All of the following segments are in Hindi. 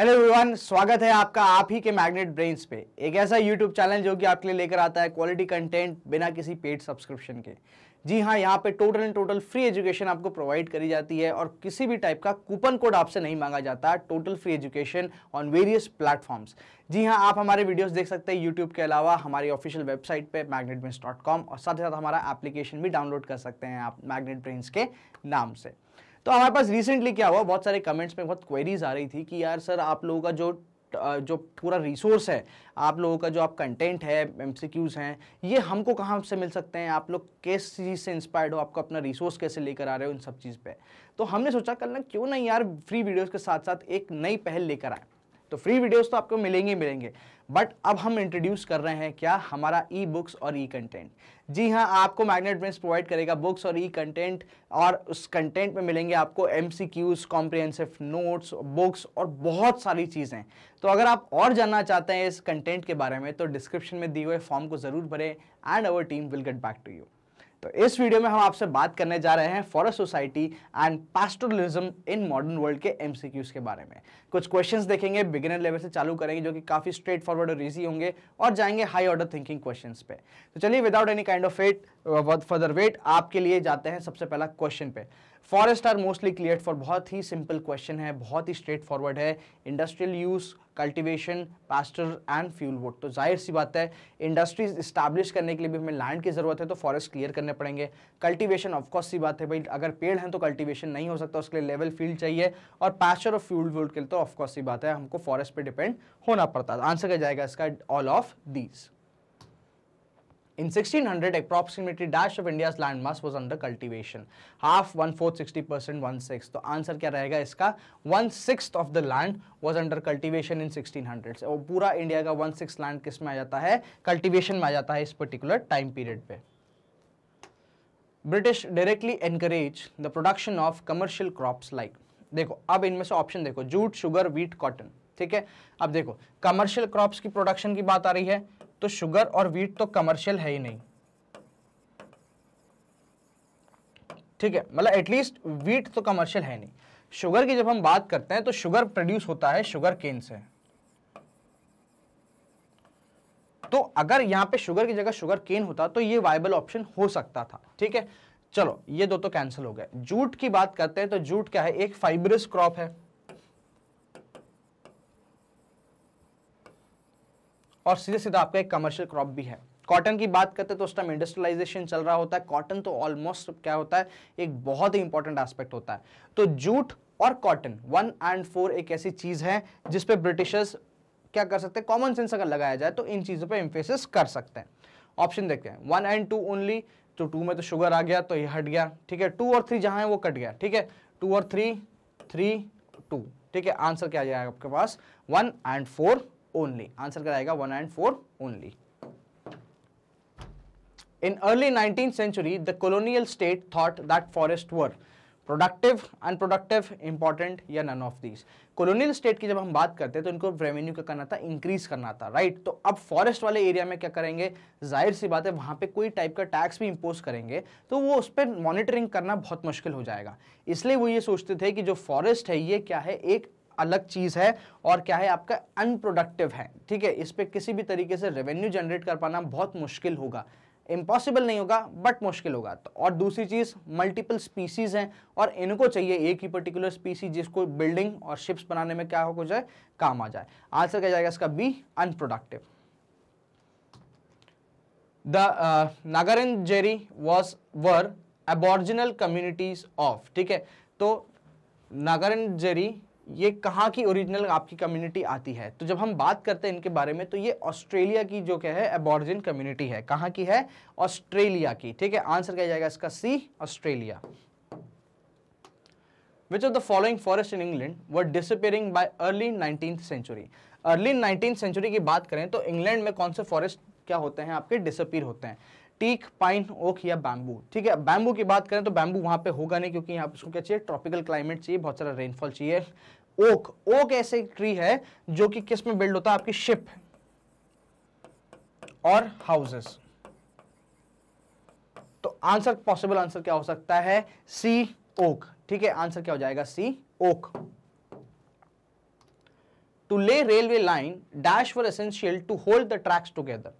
हेलो एवरीवन स्वागत है आपका आप ही के मैग्नेट ब्रेन्स पे एक ऐसा यूट्यूब चैनल जो कि आपके लिए लेकर आता है क्वालिटी कंटेंट बिना किसी पेड सब्सक्रिप्शन के जी हाँ यहाँ पे total and total free education आपको प्रोवाइड करी जाती है और किसी भी टाइप का कूपन कोड आपसे नहीं मांगा जाता total free education on various platforms जी हाँ आप हमारे वीडियोस देख सकते हैं यूट्यूब के अलावा हमारी ऑफिशियल वेबसाइट पे मैग्नेट और साथ ही साथ हमारा एप्लीकेशन भी डाउनलोड कर सकते हैं आप मैग्नेट ब्रेन्स के नाम से तो हमारे पास रिसेंटली क्या हुआ बहुत सारे कमेंट्स में बहुत क्वेरीज आ रही थी कि यार सर आप लोगों का जो जो पूरा रिसोर्स है आप लोगों का जो आप कंटेंट है एम हैं ये हमको कहाँ से मिल सकते हैं आप लोग किस चीज़ से इंस्पायर्ड हो आपको अपना रिसोर्स कैसे लेकर आ रहे हो इन सब चीज़ पे तो हमने सोचा कल ना क्यों नहीं यार फ्री वीडियोस के साथ साथ एक नई पहल लेकर आए तो फ्री वीडियोस तो आपको मिलेंगे ही मिलेंगे बट अब हम इंट्रोड्यूस कर रहे हैं क्या हमारा ई बुक्स और ई कंटेंट जी हाँ आपको मैग्नेट बेंस प्रोवाइड करेगा बुक्स और ई कंटेंट और उस कंटेंट में मिलेंगे आपको MCQs comprehensive notes books और बहुत सारी चीज़ें तो अगर आप और जानना चाहते हैं इस कंटेंट के बारे में तो डिस्क्रिप्शन में दिए हुए फॉर्म को ज़रूर भरें and our team will get back to you तो इस वीडियो में हम आपसे बात करने जा रहे हैं forest society and pastoralism in modern world के एमसीक्यूज के बारे में कुछ क्वेश्चंस देखेंगे बिगिनर लेवल से चालू करेंगे जो कि काफ़ी स्ट्रेट फॉरवर्ड और इजी होंगे और जाएंगे हाई ऑर्डर थिंकिंग क्वेश्चंस पे तो चलिए without any kind of wait further wait आपके लिए जाते हैं सबसे पहला क्वेश्चन पे forest are mostly clear for बहुत ही सिंपल क्वेश्चन है बहुत ही स्ट्रेट फॉरवर्ड है industrial use cultivation pasture and fuel wood तो जाहिर सी बात है इंडस्ट्रीज इस्टेब्लिश करने के लिए भी हमें लैंड की ज़रूरत है तो फॉरेस्ट क्लियर करने पड़ेंगे कल्टिवेशन ऑफकोर्स सी बात है भाई अगर पेड़ हैं तो कल्टिवेशन नहीं हो सकता उसके लिए लेवल फील्ड चाहिए और पास्टर और फ्यूल वुड के लिए तो ऑफकोर्स सी बात है हमको फॉरेस्ट पर डिपेंड होना पड़ता है आंसर क्या जाएगा इसका all of these In 1600, approximately dash of India's land mass was under cultivation. Half, one fourth, sixty percent, one sixth. So answer क्या रहेगा इसका One sixth of the land was under cultivation in 1600. और पूरा इंडिया का one sixth land किस में आ जाता है Cultivation में आ जाता है इस particular time period पे British directly encourage the production of commercial crops like. देखो अब इनमें से ऑप्शन देखो जूट शुगर वीट कॉटन ठीक है अब देखो कमर्शियल क्रॉप्स की प्रोडक्शन की बात आ रही है तो शुगर और वीट तो कमर्शियल है ही नहीं ठीक है मतलब एटलीस्ट वीट तो कमर्शियल है नहीं शुगर की जब हम बात करते हैं तो शुगर प्रोड्यूस होता है शुगर केन से तो अगर यहां पे शुगर की जगह शुगर केन होता तो ये वाइबल ऑप्शन हो सकता था ठीक है चलो ये दो तो कैंसिल हो गए जूट की बात करते हैं तो जूट क्या है एक फाइब्रस क्रॉप है और सीधे सीधा आपका एक कमर्शियल क्रॉप भी है कॉटन की बात करते तो उस टाइम इंडस्ट्रियलाइजेशन चल रहा होता है कॉटन तो ऑलमोस्ट क्या होता है एक बहुत ही इंपॉर्टेंट एस्पेक्ट होता है तो जूट और कॉटन वन एंड फोर एक ऐसी चीज है जिसपे ब्रिटिशर्स क्या कर सकते हैं कॉमन सेंस अगर लगाया जाए तो इन चीज़ों पर एम्फेसिस कर सकते हैं ऑप्शन देखते हैं वन एंड टू ओनली तो टू में तो शुगर आ गया तो ये हट गया ठीक है टू और थ्री जहाँ है वो कट गया ठीक है टू और थ्री थ्री टू ठीक है आंसर क्या आ जाएगा आपके पास one and four only answer क्या आएगा one and four only in early nineteen century the colonial state thought that forest were productive unproductive important या none of these colonial state की जब हम बात करते हैं तो इनको रेवेन्यू क्या करना था इंक्रीज करना था राइट right? तो अब फॉरेस्ट वाले एरिया में क्या करेंगे जाहिर सी बात है वहाँ पे कोई टाइप का टैक्स भी इंपोज करेंगे तो वो उस पर मॉनिटरिंग करना बहुत मुश्किल हो जाएगा इसलिए वो ये सोचते थे कि जो फॉरेस्ट है ये क्या है एक अलग चीज़ है और क्या है आपका अनप्रोडक्टिव है ठीक है इस पर किसी भी तरीके से रेवेन्यू जनरेट कर पाना बहुत मुश्किल होगा इम्पॉसिबल नहीं होगा बट मुश्किल होगा तो और दूसरी चीज़ मल्टीपल स्पीसीज़ हैं और इनको चाहिए एक ही पर्टिकुलर स्पीसी जिसको बिल्डिंग और शिप्स बनाने में क्या हो जाए काम आ जाए आंसर क्या जाएगा इसका B unproductive the Ngarrindjeri was were aboriginal communities of ठीक है तो नागारन जेरी ये कहाँ की ओरिजिनल आपकी कम्युनिटी आती है तो जब हम बात करते हैं इनके बारे में तो ये ऑस्ट्रेलिया की जो क्या है एबॉर्जिन कम्युनिटी है कहाँ की है ऑस्ट्रेलिया की ठीक है आंसर क्या जाएगा इसका C Australia which of the following forest in England were disappearing by early nineteen century early nineteen century की बात करें तो इंग्लैंड में कौन से फॉरेस्ट क्या होते हैं आपके डिसअपियर होते हैं टीक पाइन ओक या बैम्बू ठीक है बैम्बू की बात करें तो बैम्बू वहाँ पे होगा नहीं क्योंकि यहाँ उसको क्या चाहिए ट्रॉपिकल क्लाइमेट चाहिए बहुत सारा रेनफॉल चाहिए ओक ओक ऐसे ट्री है जो कि किस में बिल्ड होता है आपकी शिप और हाउसेस तो आंसर पॉसिबल आंसर क्या हो सकता है सी ओक ठीक है आंसर क्या हो जाएगा C oak to lay railway line dash for essential to hold the tracks together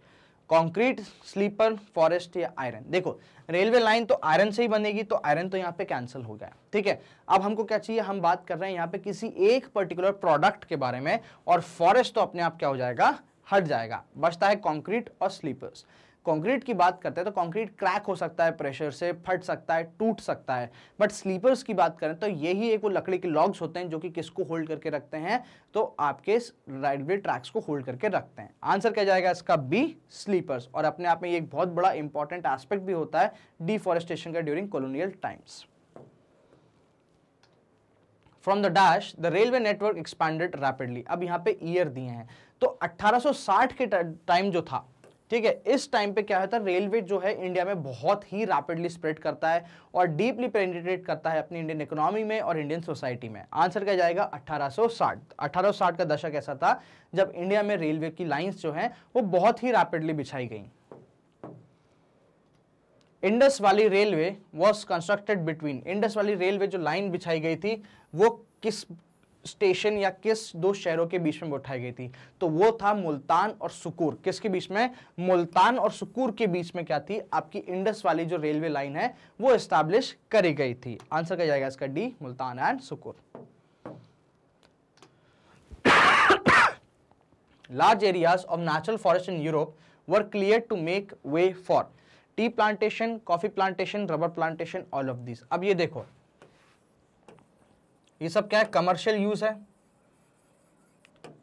concrete sleeper forest या आयरन देखो रेलवे लाइन तो आयरन से ही बनेगी तो आयरन तो यहाँ पे कैंसिल हो गया ठीक है अब हमको क्या चाहिए हम बात कर रहे हैं यहाँ पे किसी एक पर्टिकुलर प्रोडक्ट के बारे में और फॉरेस्ट तो अपने आप क्या हो जाएगा हट जाएगा बचता है कॉन्क्रीट और स्लीपर्स कंक्रीट की बात करते हैं तो कंक्रीट क्रैक हो सकता है प्रेशर से फट सकता है टूट सकता है बट स्लीपर्स की बात करें तो यही एक वो लकड़ी के लॉग्स होते हैं जो कि किसको होल्ड करके रखते हैं तो आपके रेलवे ट्रैक्स को होल्ड करके रखते हैं आंसर क्या जाएगा इसका बी स्लीपर्स और अपने आप में एक बहुत बड़ा इंपॉर्टेंट एस्पेक्ट भी होता है डिफॉरेस्टेशन का during colonial times from the dash the railway network expanded rapidly अब यहाँ पे ईयर दिए हैं तो 1860 के टाइम जो था ठीक है इस टाइम पे क्या होता है रेलवे जो है इंडिया में बहुत ही रैपिडली स्प्रेड करता है और डीपली पेनिट्रेट करता है अपनी इंडियन इकोनॉमी में और इंडियन सोसाइटी में आंसर क्या जाएगा 1860 1860 का दशक ऐसा था जब इंडिया में रेलवे की लाइंस जो है वो बहुत ही रैपिडली बिछाई गई Indus valley railway was constructed between Indus valley railway जो लाइन बिछाई गई थी वो किस स्टेशन या किस दो शहरों के बीच में उठाई गई थी तो वो था मुल्तान और सुकूर किसके बीच में मुल्तान और सुकूर के बीच में क्या थी आपकी इंडस वाली जो रेलवे लाइन है वो स्टैब्लिश करी गई थी आंसर क्या जाएगा इसका D Multan and Sukkur large areas of natural forest in Europe were clear to make way for tea plantation coffee plantation rubber plantation all of this अब ये देखो ये सब क्या है कमर्शियल यूज़ है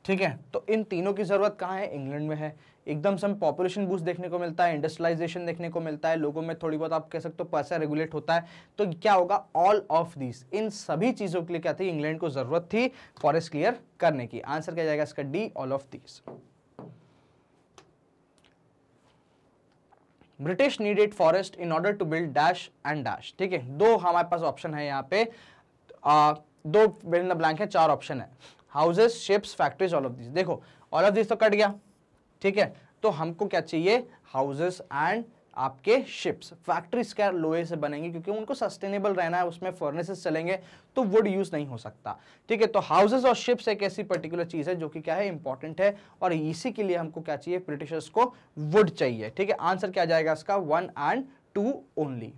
ठीक है तो इन तीनों की ज़रूरत कहाँ है इंग्लैंड में है एकदम से हमें पॉपुलेशन बूस्ट देखने को मिलता है इंडस्ट्रियलाइजेशन देखने को मिलता है लोगों में थोड़ी बहुत आप कह सकते हो पैसा रेगुलेट होता है तो क्या होगा ऑल ऑफ दिस इन सभी चीज़ों के लिए क्या थी इंग्लैंड को ज़रूरत थी फॉरेस्ट क्लियर करने की आंसर क्या जाएगा इसका D all of this British needed forest in order to build dash and dash ठीक है दो हमारे पास ऑप्शन है यहाँ पे दो इन द ब्लैंक है चार ऑप्शन है houses ships factories all of this देखो ऑल ऑफ दिस तो कट गया ठीक है तो हमको क्या चाहिए हाउसेस एंड आपके शिप्स फैक्ट्रीज क्या लोहे से बनेंगे क्योंकि उनको सस्टेनेबल रहना है उसमें फर्नेसेस चलेंगे तो वुड यूज़ नहीं हो सकता ठीक है तो हाउसेस और शिप्स एक ऐसी पर्टिकुलर चीज़ है जो कि क्या है इंपॉर्टेंट है और इसी के लिए हमको क्या चाहिए ब्रिटिशर्स को वुड चाहिए ठीक है आंसर क्या जाएगा इसका one and two only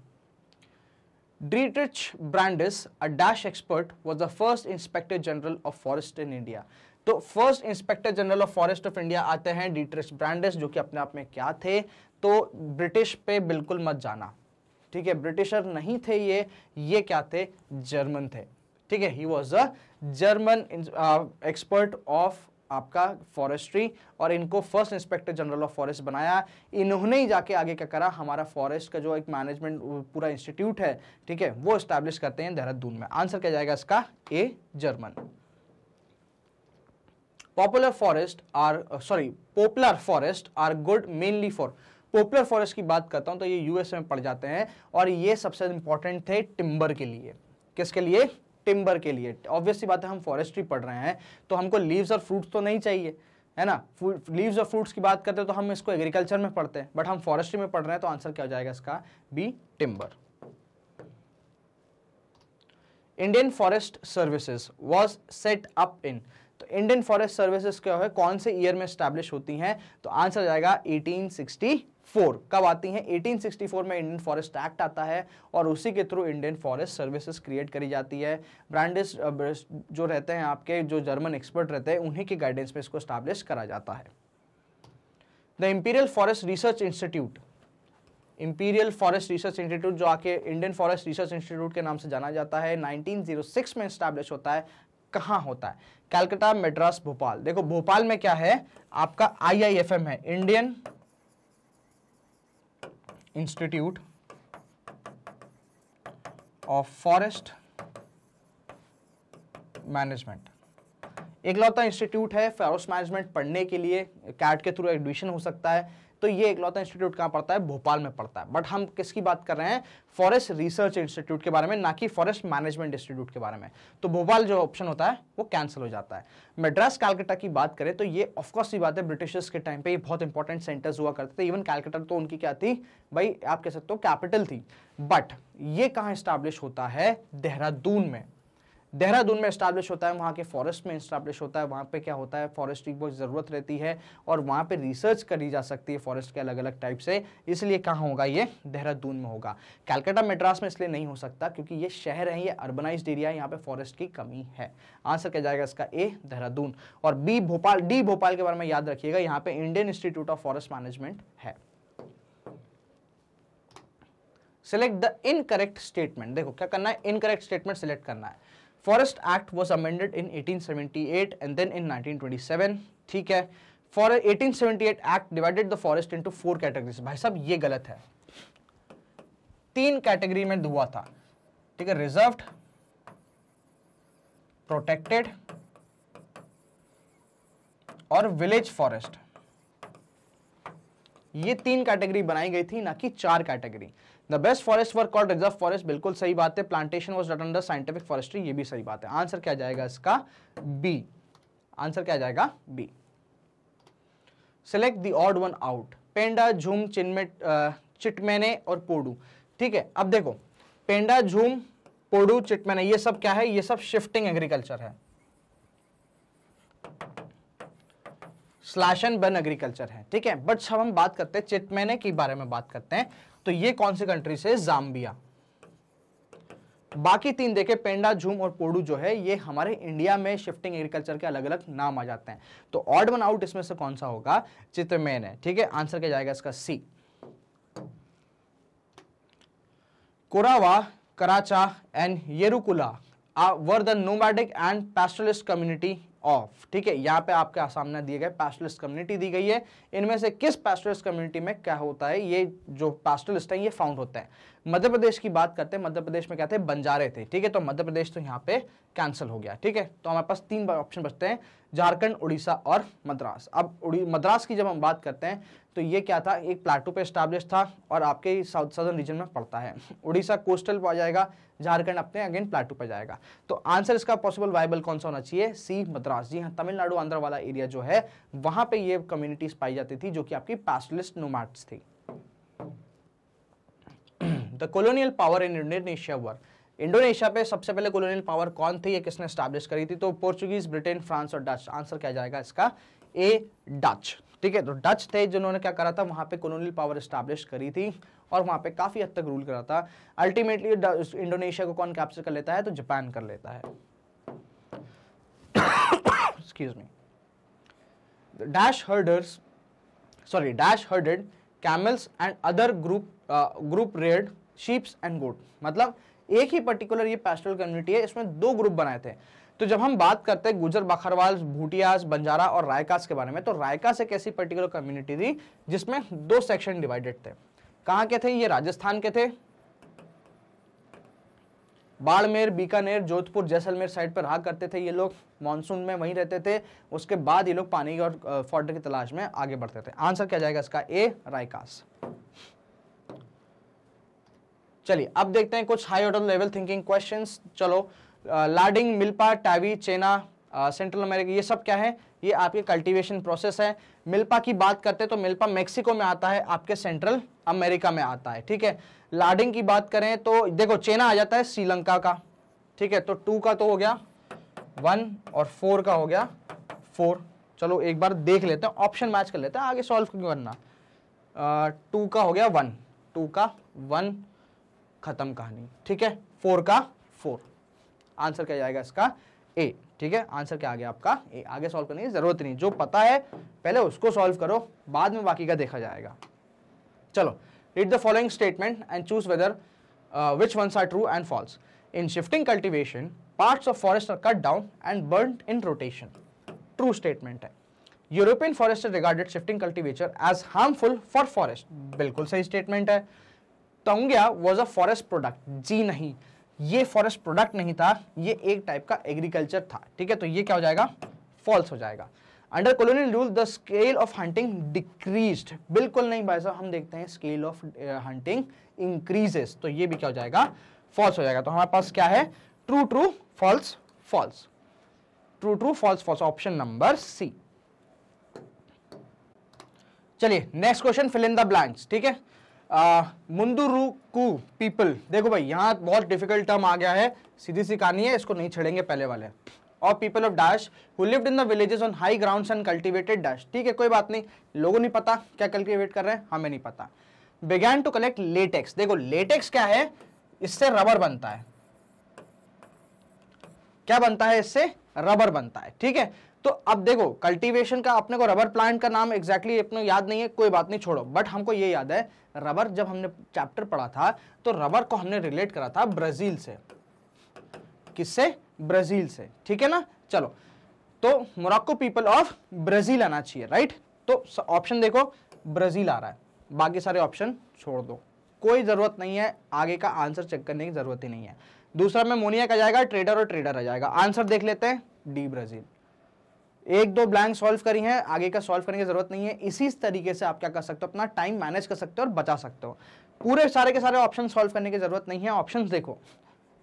Dietrich Brandis, a Dash expert, was the first Inspector General of Forest in India. तो first inspector general of forest of India आते हैं डीट्रिच ब्रांडेस जो कि अपने आप में क्या थे तो ब्रिटिश पे बिल्कुल मत जाना ठीक है ब्रिटिशर नहीं थे ये ये क्या थे जर्मन थे ठीक है he was a German expert of आपका फॉरेस्ट्री और इनको first inspector general of forest बनाया इन्होंने ही जाके आगे क्या करा हमारा फॉरेस्ट का जो एक मैनेजमेंट पूरा इंस्टीट्यूट है ठीक है वो स्टैब्लिश करते हैं देहरादून में आंसर क्या जाएगा इसका A German popular forest are sorry popular forest are good mainly for popular forest की बात करता हूं तो ये यूएस में पड़ जाते हैं और ये सबसे इंपॉर्टेंट थे टिम्बर के लिए किसके लिए टिम्बर के लिए ऑब्वियसली बात है हम फॉरेस्ट्री पढ़ रहे हैं तो हमको लीव्स और फ्रूट्स तो नहीं चाहिए है ना लीव्स और फ्रूट्स की बात करते हैं तो हम इसको एग्रीकल्चर में पढ़ते हैं बट हम फॉरेस्ट्री में पढ़ रहे हैं तो आंसर क्या हो जाएगा इसका B timber Indian forest services was set up in तो इंडियन फॉरेस्ट सर्विसेज क्या है कौन से ईयर में स्टैब्लिश होती हैं तो आंसर जाएगा 1863 फोर कब आती हैं 1864 में इंडियन फॉरेस्ट एक्ट आता है और उसी के through Indian forest services create करी जाती है ब्रांडेस जो रहते हैं आपके जो जर्मन एक्सपर्ट रहते हैं उन्हीं के गाइडेंस में इसको स्टैब्लिश करा जाता है the imperial forest research institute imperial forest research institute जो आके इंडियन फॉरेस्ट रिसर्च इंस्टीट्यूट के नाम से जाना जाता है 1906 में स्टैब्लिश होता है कहाँ होता है कैलकाटा मेड्रास भोपाल देखो भोपाल में क्या है आपका आई है Indian institute of forest management एक लौता इंस्टीट्यूट है फॉरेस्ट मैनेजमेंट पढ़ने के लिए कैट के थ्रू एडमिशन हो सकता है तो ये इकलौता इंस्टीट्यूट कहाँ पड़ता है भोपाल में पड़ता है बट हम किसकी बात कर रहे हैं फॉरेस्ट रिसर्च इंस्टीट्यूट के बारे में ना कि फॉरेस्ट मैनेजमेंट इंस्टीट्यूट के बारे में तो भोपाल जो ऑप्शन होता है वो कैंसिल हो जाता है मेड्रास कैलकटा की बात करें तो ये ऑफकोर्स ही बात है ब्रिटिशर्स के टाइम पर बहुत इंपॉर्टेंट सेंटर्स हुआ करते थे इवन कैलकटा तो उनकी क्या थी भाई आप कह सकते हो कैपिटल थी बट ये कहाँ इस्टाब्लिश होता है देहरादून में देहरादून में स्टैब्लिश होता है वहाँ के फॉरेस्ट में स्टैब्लिश होता है वहाँ पे क्या होता है फॉरेस्ट की बहुत ज़रूरत रहती है और वहाँ पे रिसर्च करी जा सकती है फॉरेस्ट के अलग अलग टाइप से इसलिए कहाँ होगा ये देहरादून में होगा कैलकाटा मेड्रास में इसलिए नहीं हो सकता क्योंकि ये शहर है ये अर्बनाइज एरिया है यहाँ पे फॉरेस्ट की कमी है आंसर क्या जाएगा इसका ए देहरादून और बी भोपाल डी भोपाल के बारे में याद रखिएगा यहाँ पे Indian institute of forest management है सिलेक्ट द इनकरेक्ट स्टेटमेंट देखो क्या करना है इनकरेक्ट स्टेटमेंट सिलेक्ट करना है Forest Act was amended in 1878 and then in 1927. ठीक है for 1878 act divided the forest into four categories भाई साहब ये गलत है तीन कैटेगरी में हुआ था ठीक है रिजर्व्ड प्रोटेक्टेड और विलेज फॉरेस्ट ये तीन कैटेगरी बनाई गई थी ना कि चार category the best forest were called reserve forest बिल्कुल सही बात है plantation was done under scientific forestry ये भी सही बात है आंसर क्या जाएगा इसका बी आंसर क्या जाएगा B select the one out penda jhum चिनमेट चिटमेने और पोडू ठीक है अब देखो पेंडा झूम पोडू चिटमेने ये सब क्या है ये सब शिफ्टिंग एग्रीकल्चर है स्लैशन बन एग्रीकल्चर है ठीक है बट अब हम बात करते हैं चिटमेने के बारे में बात करते हैं तो ये कौन सी कंट्री से जाम्बिया बाकी तीन देखे पेंडा झूम और पोडू जो है ये हमारे इंडिया में शिफ्टिंग एग्रीकल्चर के अलग अलग नाम आ जाते हैं तो ऑड वन आउट इसमें से कौन सा होगा चित्रमेन है ठीक है आंसर क्या जाएगा इसका C Korava Karacha and Yerukula were the nomadic and pastoralist community of ठीक है यहाँ पे आपके सामने दिए गए पैस्टलिस्ट कम्युनिटी दी गई है इनमें से किस पैस्टलिस्ट कम्युनिटी में क्या होता है ये जो पैस्टलिस्ट है ये फाउंड होता है मध्य प्रदेश की बात करते हैं मध्य प्रदेश में क्या थे बंजारे थे ठीक है तो मध्य प्रदेश तो यहाँ पे कैंसिल हो गया ठीक है तो हमारे पास तीन ऑप्शन बचते हैं झारखंड उड़ीसा और मद्रास अब मद्रास की जब हम बात करते हैं तो ये क्या था एक प्लाटू पे स्टैब्लिश था और आपके साउथ साउथन रीजन में पड़ता है उड़ीसा कोस्टल पर आ जाएगा झारखंड अपने अगेन प्लाटू पर जाएगा तो आंसर इसका पॉसिबल वाइबल कौन सा होना चाहिए सी मद्रास जी हाँ तमिलनाडु आंध्र वाला एरिया जो है वहाँ पे ये कम्युनिटीज पाई जाती थी जो कि आपकी पैसलिस्ट नोमैट्स थी the colonial power in Indonesia were Indonesia पे सबसे पहले कॉलोनियल पावर कौन थी ये किसने स्टैब्लिश करी थी तो पोर्चुगीज ब्रिटेन फ्रांस और डच आंसर क्या जाएगा इसका ए डच ठीक है तो डच थे जिन्होंने क्या करा था वहाँ पे कॉलोनियल पावर स्टैब्लिश करी थी और वहाँ पे काफ़ी हद तक रूल करा था अल्टीमेटली इंडोनेशिया को कौन कैप्चर कर लेता है तो जापान कर लेता है excuse me dash herders sorry dash herded camels and other group group reared sheeps and goat मतलब एक ही पर्टिकुलर ये पेस्टल कम्युनिटी है इसमें दो ग्रुप बनाए थे तो जब हम बात करते हैं गुजर बखरवाल भूटियास बंजारा और रायकास के बारे में तो रायकास एक ऐसी पर्टिकुलर कम्युनिटी थी जिसमें दो सेक्शन डिवाइडेड थे कहाँ के थे ये राजस्थान के थे बाड़मेर बीकानेर जोधपुर जैसलमेर साइड पर रहा करते थे ये लोग मानसून में वहीं रहते थे उसके बाद ये लोग पानी और फोटर की तलाश में आगे बढ़ते थे आंसर क्या जाएगा इसका ए रायकास चलिए अब देखते हैं कुछ high order level thinking question चलो ladang milpa tavy chena Central America ये सब क्या है ये आपके कल्टीवेशन प्रोसेस है मिल्पा की बात करते हैं तो मिल्पा मेक्सिको में आता है आपके सेंट्रल अमेरिका में आता है ठीक है लार्डिंग की बात करें तो देखो चेना आ जाता है श्रीलंका का ठीक है तो टू का तो हो गया वन और फोर का हो गया फोर चलो एक बार देख लेते हैं ऑप्शन मैच कर लेते हैं आगे सॉल्व करना टू का हो गया वन टू का वन खत्म कहानी ठीक है फोर का फोर आंसर क्या जाएगा इसका ए ठीक है आंसर क्या आ गया आपका ए आगे सॉल्व करने की जरूरत नहीं जो पता है पहले उसको सॉल्व करो बाद में बाकी का देखा जाएगा चलो read the following statement and choose whether which ones are true and false in shifting cultivation parts of forest are cut down and burn in rotation true statement है European forest regarded shifting cultivation as harmful for forest बिल्कुल सही स्टेटमेंट है taungya was a forest product जी नहीं ये फॉरेस्ट प्रोडक्ट नहीं था ये एक टाइप का एग्रीकल्चर था ठीक है तो ये क्या हो जाएगा फॉल्स हो जाएगा under colonial rule the scale of hunting decrease बिल्कुल नहीं भाई साहब हम देखते हैं स्केल ऑफ हंटिंग इंक्रीजेस तो ये भी क्या हो जाएगा फॉल्स हो जाएगा तो हमारे पास क्या है true true false false true true false false option number C चलिए next question fill in the blanks ठीक है मुंदुरुकू पीपल देखो भाई यहाँ बहुत डिफिकल्ट टर्म आ गया है सीधी सी कहानी है इसको नहीं छेड़ेंगे पहले वाले और people of dash who lived in the villages on high grounds and cultivated dash ठीक है कोई बात नहीं लोगों नहीं पता क्या कल्टीवेट कर रहे हैं हमें नहीं पता बिगैन टू कलेक्ट लेटेक्स देखो लेटेक्स क्या है इससे रबर बनता है क्या बनता है इससे रबर बनता है ठीक है तो अब देखो कल्टीवेशन का अपने को रबर प्लांट का नाम एग्जैक्टली exactly याद नहीं है कोई बात नहीं छोड़ो बट हमको ये याद है रबर जब हमने चैप्टर पढ़ा था तो रबर को हमने रिलेट करा था ब्राज़ील से किससे ब्राज़ील से ठीक है ना चलो तो मोरक्को पीपल ऑफ ब्राज़ील आना चाहिए राइट तो ऑप्शन देखो ब्राज़ील आ रहा है बाकी सारे ऑप्शन छोड़ दो कोई ज़रूरत नहीं है आगे का आंसर चेक करने की ज़रूरत ही नहीं है दूसरा में मोनिया का जाएगा ट्रेडर और ट्रेडर आ जाएगा आंसर देख लेते हैं डी ब्राज़ील एक दो ब्लैंक सॉल्व करी हैं आगे का सॉल्व करने की जरूरत नहीं है इसी तरीके से आप क्या कर सकते हो अपना टाइम मैनेज कर सकते हो और बचा सकते हो पूरे सारे के सारे ऑप्शन सॉल्व करने की जरूरत नहीं है ऑप्शन देखो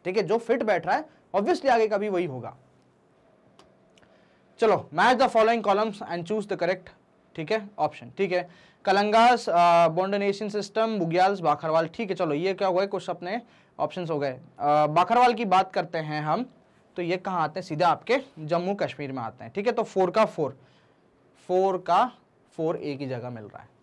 ठीक है जो फिट बैठ रहा है ऑब्वियसली आगे का भी वही होगा चलो match the following columns and choose the correct ठीक है ऑप्शन ठीक है कलंगास बोंडोनेशियन सिस्टम बुग्याल्स बाखरवाल ठीक है चलो ये क्या हुआ कुछ अपने ऑप्शंस हो गए बाखरवाल की बात करते हैं हम तो ये कहाँ आते हैं सीधे आपके जम्मू कश्मीर में आते हैं ठीक है तो फोर का फोर फोर का फोर ए की जगह मिल रहा है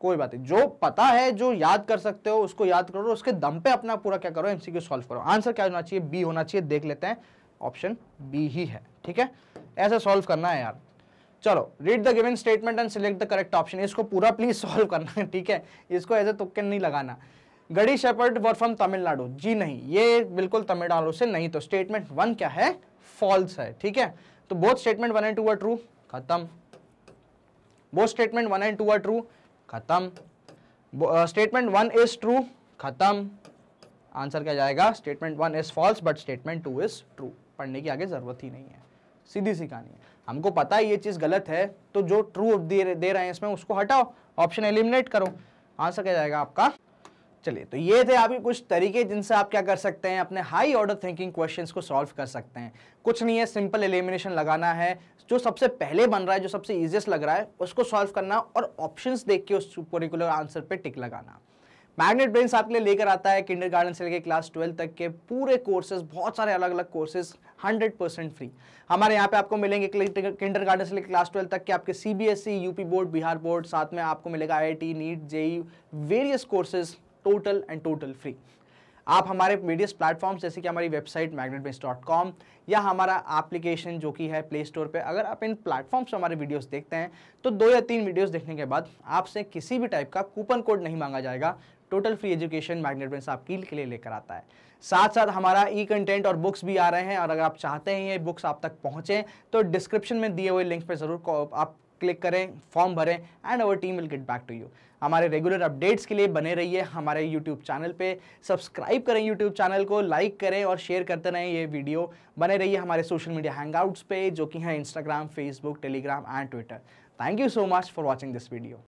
कोई बात नहीं जो पता है जो याद कर सकते हो उसको याद करो उसके दम पे अपना पूरा क्या करो एमसीक्यू सॉल्व करो आंसर क्या होना चाहिए बी होना चाहिए देख लेते हैं ऑप्शन बी ही है ठीक है ऐसे सॉल्व करना है यार चलो read the given statement and select the correct option इसको पूरा प्लीज सॉल्व करना है ठीक है इसको ए तुक्के नहीं लगाना Gaddi shepherds were from Tamil Nadu जी नहीं ये बिल्कुल तमिलनाडु से नहीं तो स्टेटमेंट वन क्या है फॉल्स है ठीक है तो both statement one and two are true खत्म both statement one and two are true खत्म स्टेटमेंट वन इज ट्रू खत्म आंसर क्या जाएगा statement one is false but statement two is true पढ़ने की आगे जरूरत ही नहीं है सीधी सी कहानी है हमको पता है ये चीज़ गलत है तो जो ट्रू दे, दे रहे हैं इसमें उसको हटाओ ऑप्शन एलिमिनेट करो आंसर क्या जाएगा आपका चलिए तो ये थे आपके कुछ तरीके जिनसे आप क्या कर सकते हैं अपने हाई ऑर्डर थिंकिंग क्वेश्चंस को सॉल्व कर सकते हैं कुछ नहीं है सिंपल एलिमिनेशन लगाना है जो सबसे पहले बन रहा है जो सबसे ईजिएस्ट लग रहा है उसको सॉल्व करना और ऑप्शंस देख के उस पर्टिकुलर आंसर पे टिक लगाना मैग्नेट ब्रेन्स आपके लिए लेकर आता है किंडर गार्डन से लेकर क्लास ट्वेल्व तक के पूरे कोर्सेज बहुत सारे अलग अलग कोर्सेज 100 परसेंट फ्री हमारे यहाँ पे आपको मिलेंगे किंडर गार्डन से लेकर क्लास ट्वेल्व तक के आपके C B S E UP board Bihar board साथ में आपको मिलेगा I I T NEET JEE various courses total and total free आप हमारे मीडियस प्लेटफॉर्म्स जैसे कि हमारी वेबसाइट कॉम या हमारा एप्लीकेशन जो कि है प्ले स्टोर पर अगर आप इन प्लेटफॉर्म्स पर हमारे वीडियोस देखते हैं तो दो या तीन वीडियोस देखने के बाद आपसे किसी भी टाइप का कूपन कोड नहीं मांगा जाएगा टोटल फ्री एजुकेशन बेंस आपकी के लिए लेकर आता है साथ साथ हमारा ई कंटेंट और बुक्स भी आ रहे हैं और अगर आप चाहते हैं ये बुक्स आप तक पहुँचें तो डिस्क्रिप्शन में दिए हुए लिंक पर ज़रूर आप क्लिक करें फॉर्म भरें and our team will get back to you हमारे रेगुलर अपडेट्स के लिए बने रहिए हमारे यूट्यूब चैनल पे सब्सक्राइब करें यूट्यूब चैनल को लाइक करें और शेयर करते रहें ये वीडियो बने रहिए हमारे सोशल मीडिया हैंगआउट्स पे जो कि हैं Instagram Facebook Telegram and Twitter thank you so much for watching this video